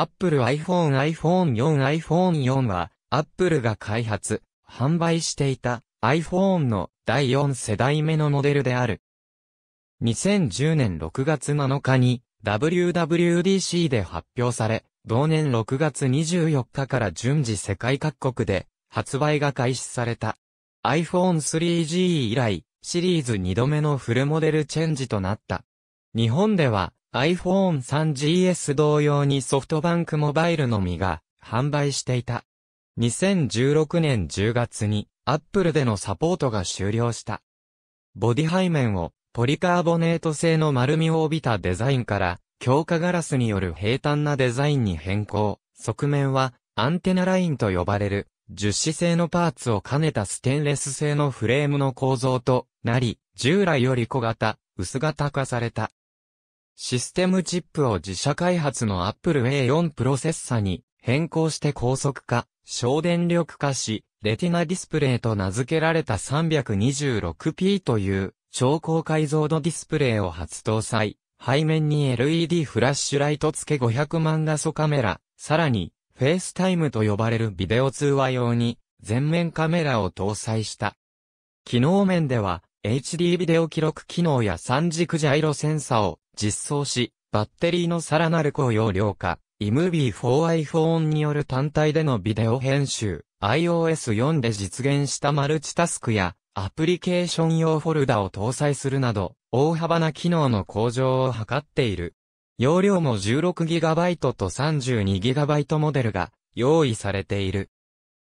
Apple iPhone iPhone 4 iPhone 4は、Apple が開発、販売していた iPhone の第4世代目のモデルである。2010年6月7日に WWDC で発表され、同年6月24日から順次世界各国で発売が開始された。iPhone 3G 以来、シリーズ2度目のフルモデルチェンジとなった。日本では、iPhone 3GS 同様にソフトバンクモバイルのみが販売していた。2016年10月に Apple でのサポートが終了した。ボディ背面をポリカーボネート製の丸みを帯びたデザインから強化ガラスによる平坦なデザインに変更。側面はアンテナラインと呼ばれる樹脂製のパーツを兼ねたステンレス製のフレームの構造となり、従来より小型、薄型化された。システムチップを自社開発の Apple A4 プロセッサに変更して高速化、省電力化し、レティナディスプレイと名付けられた 326p という超高解像度ディスプレイを初搭載。背面に LED フラッシュライト付け500万画素カメラ、さらに、フェイスタイムと呼ばれるビデオ通話用に、全面カメラを搭載した。機能面では、HD ビデオ記録機能や三軸ジャイロセンサを実装し、バッテリーのさらなる高容量化、eMovie 4 iPhone による単体でのビデオ編集、iOS4 で実現したマルチタスクや、アプリケーション用フォルダを搭載するなど、大幅な機能の向上を図っている。容量も 16GB と 32GB モデルが用意されている。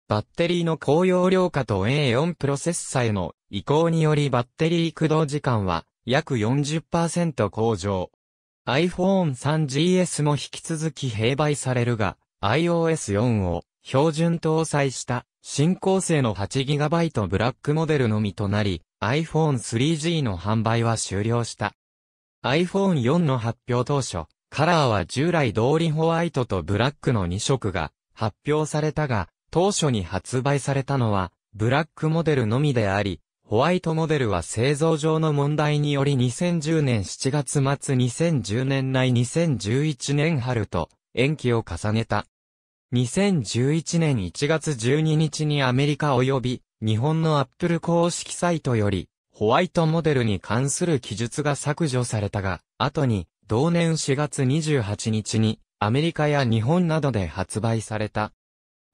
バッテリーの高容量化と A4 プロセッサへの移行によりバッテリー駆動時間は約40%向上。iPhone 3GS も引き続き併売されるが、iOS4 を標準搭載した新構成の 8GB ブラックモデルのみとなり、iPhone 3G の販売は終了した。iPhone 4の発表当初、カラーは従来通りホワイトとブラックの2色が発表されたが、当初に発売されたのはブラックモデルのみであり、ホワイトモデルは製造上の問題により2010年7月末2010年内2011年春と延期を重ねた。2011年1月12日にアメリカ及び日本のアップル公式サイトよりホワイトモデルに関する記述が削除されたが、後に同年4月28日にアメリカや日本などで発売された。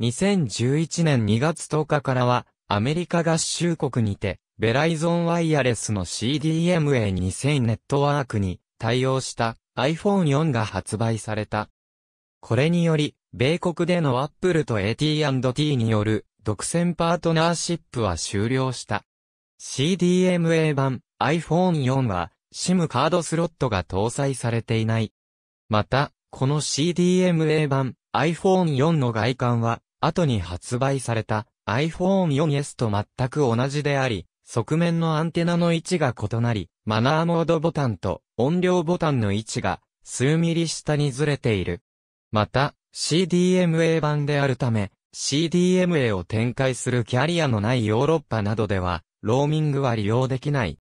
2011年2月10日からはアメリカ合衆国にてベライゾンワイヤレスの CDMA2000 ネットワークに対応した iPhone4 が発売された。これにより、米国での Apple と AT&T による独占パートナーシップは終了した。CDMA 版 iPhone4 は SIM カードスロットが搭載されていない。また、この CDMA 版 iPhone4 の外観は後に発売された iPhone4S と全く同じであり、側面のアンテナの位置が異なり、マナーモードボタンと音量ボタンの位置が数ミリ下にずれている。また、CDMA 版であるため、CDMA を展開するキャリアのないヨーロッパなどでは、ローミングは利用できない。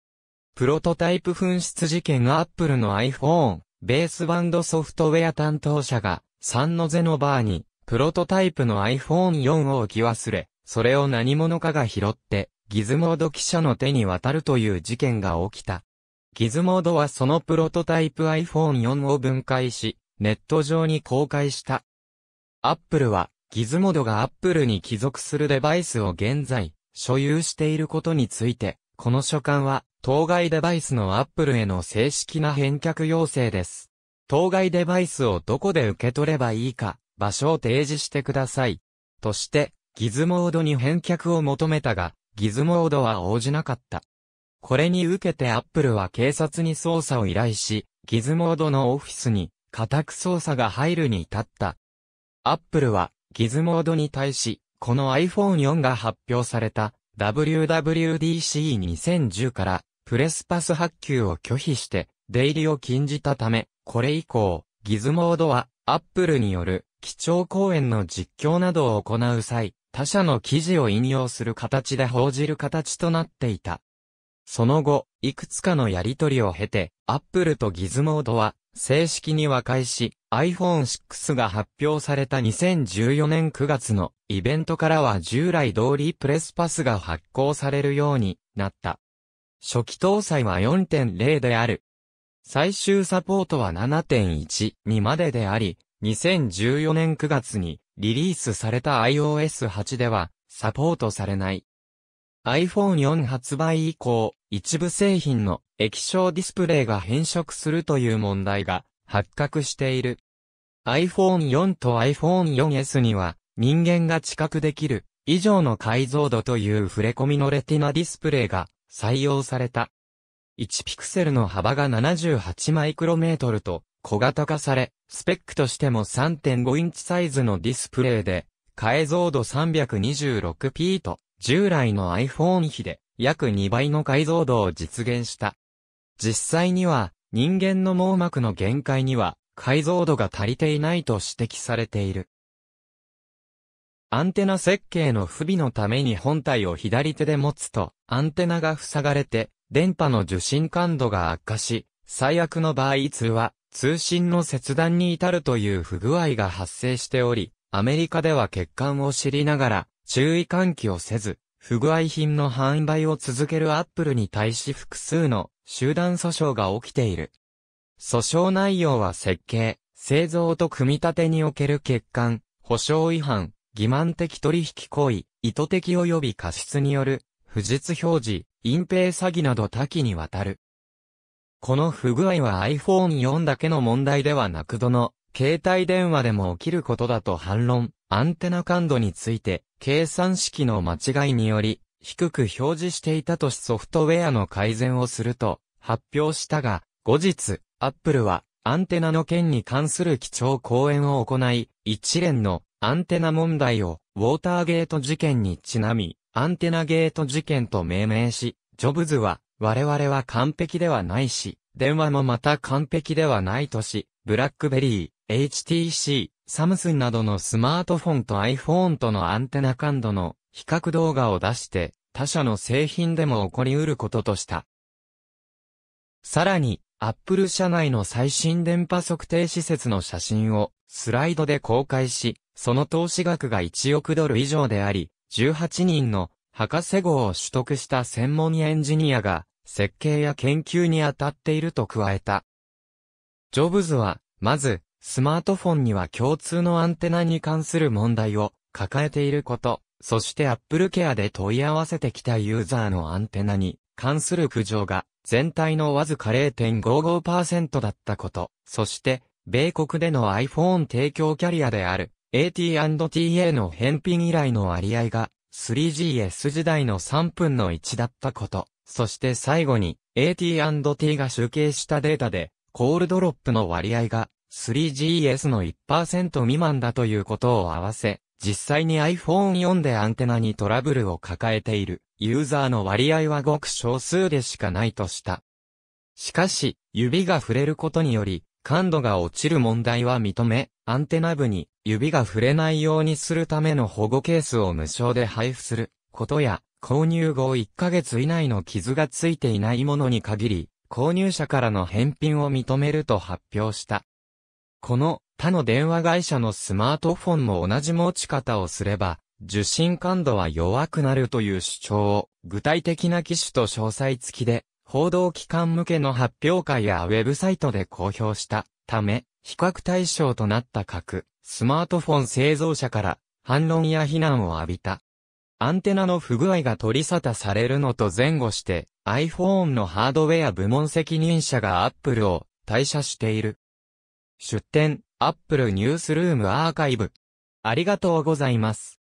プロトタイプ紛失事件がップルの iPhone、ベースバンドソフトウェア担当者が、3のゼノバーに、プロトタイプの iPhone4 を置き忘れ、それを何者かが拾って、ギズモード記者の手に渡るという事件が起きた。ギズモードはそのプロトタイプ iPhone4 を分解し、ネット上に公開した。アップルは、ギズモードがアップルに帰属するデバイスを現在、所有していることについて、この書簡は、当該デバイスのアップルへの正式な返却要請です。当該デバイスをどこで受け取ればいいか、場所を提示してください。として、ギズモードに返却を求めたが、ギズモードは応じなかった。これに受けてアップルは警察に捜査を依頼し、ギズモードのオフィスに家宅捜査が入るに至った。アップルはギズモードに対し、この iPhone4 が発表された WWDC2010 からプレスパス発給を拒否して出入りを禁じたため、これ以降、ギズモードはアップルによる基調講演の実況などを行う際、他社の記事を引用する形で報じる形となっていた。その後、いくつかのやり取りを経て、Apple とギズモードは正式に和解し、iPhone6 が発表された2014年9月のイベントからは従来通りプレスパスが発行されるようになった。初期搭載は4.0である。最終サポートは7.1にまでであり、2014年9月にリリースされた iOS8 ではサポートされない。iPhone4 発売以降、一部製品の液晶ディスプレイが変色するという問題が発覚している。iPhone4 と iPhone4S には人間が知覚できる以上の解像度という触れ込みのレティナディスプレイが採用された。1ピクセルの幅が78マイクロメートルと小型化され、スペックとしても3.5インチサイズのディスプレイで、解像度 326p と、従来の iPhone 比で約2倍の解像度を実現した。実際には、人間の網膜の限界には、解像度が足りていないと指摘されている。アンテナ設計の不備のために本体を左手で持つと、アンテナが塞がれて、電波の受信感度が悪化し、最悪の場合通話、通信の切断に至るという不具合が発生しており、アメリカでは欠陥を知りながら、注意喚起をせず、不具合品の販売を続けるアップルに対し複数の集団訴訟が起きている。訴訟内容は設計、製造と組み立てにおける欠陥、保証違反、欺瞞的取引行為、意図的及び過失による、不実表示、隠蔽詐欺など多岐にわたる。この不具合は iPhone4 だけの問題ではなくどの、携帯電話でも起きることだと反論、アンテナ感度について、計算式の間違いにより、低く表示していたとしソフトウェアの改善をすると発表したが、後日、Apple はアンテナの件に関する基調講演を行い、一連のアンテナ問題をウォーターゲート事件にちなみ、アンテナゲート事件と命名し、ジョブズは我々は完璧ではないし、電話もまた完璧ではないとし、ブラックベリー、HTC、サムスンなどのスマートフォンと iPhone とのアンテナ感度の比較動画を出して、他社の製品でも起こり得ることとした。さらに、Apple 社内の最新電波測定施設の写真をスライドで公開し、その投資額が1億ドル以上であり、18人の博士号を取得した専門エンジニアが設計や研究に当たっていると加えた。ジョブズは、まず、スマートフォンには共通のアンテナに関する問題を抱えていること、そしてアップルケアで問い合わせてきたユーザーのアンテナに関する苦情が全体のわずか0.55%だったこと、そして米国での iPhone 提供キャリアである AT&T a の返品依頼の割合が 3GS 時代の3分の1だったこと。そして最後に AT&T が集計したデータで、コールドロップの割合が 3GS の1%未満だということを合わせ、実際に iPhone4 でアンテナにトラブルを抱えているユーザーの割合はごく少数でしかないとした。しかし、指が触れることにより、感度が落ちる問題は認め、アンテナ部に指が触れないようにするための保護ケースを無償で配布することや、購入後1ヶ月以内の傷がついていないものに限り、購入者からの返品を認めると発表した。この他の電話会社のスマートフォンも同じ持ち方をすれば、受信感度は弱くなるという主張を、具体的な機種と詳細付きで、報道機関向けの発表会やウェブサイトで公表したため、比較対象となった各スマートフォン製造者から反論や非難を浴びた。アンテナの不具合が取り沙汰されるのと前後して、iPhone のハードウェア部門責任者が Apple を退社している。出展、Apple ニュースルームアーカイブ。ありがとうございます。